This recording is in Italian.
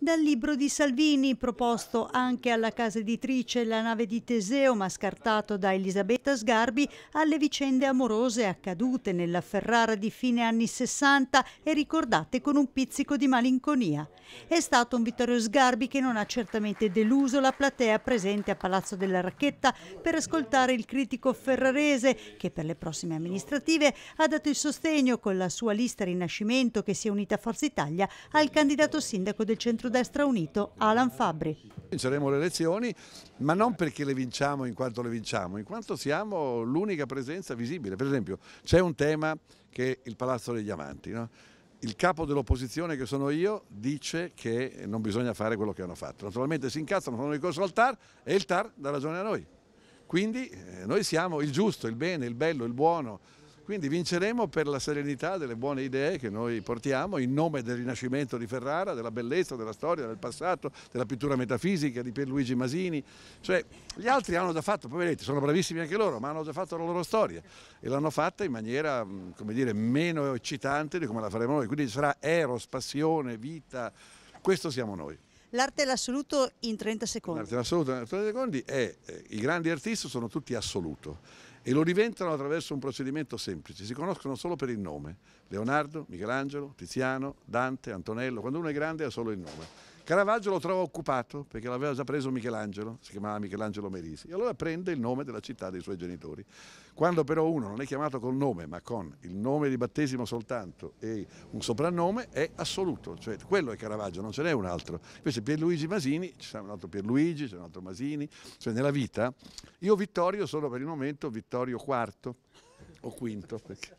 Dal libro di Salvini, proposto anche alla casa editrice La nave di Teseo, ma scartato da Elisabetta Sgarbi, alle vicende amorose accadute nella Ferrara di fine anni 60 e ricordate con un pizzico di malinconia. È stato un Vittorio Sgarbi che non ha certamente deluso la platea presente a Palazzo della Racchetta per ascoltare il critico ferrarese che per le prossime amministrative ha dato il sostegno con la sua lista Rinascimento che si è unita a Forza Italia al candidato sindaco del centro centrodestra unito Alan Fabri. Vinceremo le elezioni, ma non perché le vinciamo in quanto le vinciamo, in quanto siamo l'unica presenza visibile. Per esempio, c'è un tema che è il Palazzo degli Amanti. No? il capo dell'opposizione che sono io dice che non bisogna fare quello che hanno fatto. Naturalmente si incazzano, fanno ricorso al TAR e il TAR dà ragione a noi. Quindi eh, noi siamo il giusto, il bene, il bello, il buono, quindi vinceremo per la serenità delle buone idee che noi portiamo in nome del Rinascimento di Ferrara, della bellezza, della storia, del passato, della pittura metafisica di Pierluigi Masini. Cioè, gli altri hanno già fatto, poi vedete, sono bravissimi anche loro, ma hanno già fatto la loro storia e l'hanno fatta in maniera, come dire, meno eccitante di come la faremo noi. Quindi sarà eros, passione, vita, questo siamo noi. L'arte l'assoluto in 30 secondi. L'arte l'assoluto in 30 secondi è, eh, i grandi artisti sono tutti assoluto e lo diventano attraverso un procedimento semplice, si conoscono solo per il nome, Leonardo, Michelangelo, Tiziano, Dante, Antonello, quando uno è grande ha solo il nome Caravaggio lo trova occupato perché l'aveva già preso Michelangelo, si chiamava Michelangelo Merisi, e allora prende il nome della città dei suoi genitori. Quando però uno non è chiamato col nome, ma con il nome di battesimo soltanto e un soprannome, è assoluto, cioè quello è Caravaggio, non ce n'è un altro. Invece Pierluigi Masini, ci sarà un altro Pierluigi, c'è un altro Masini, cioè nella vita io Vittorio sono per il momento Vittorio IV o V, perché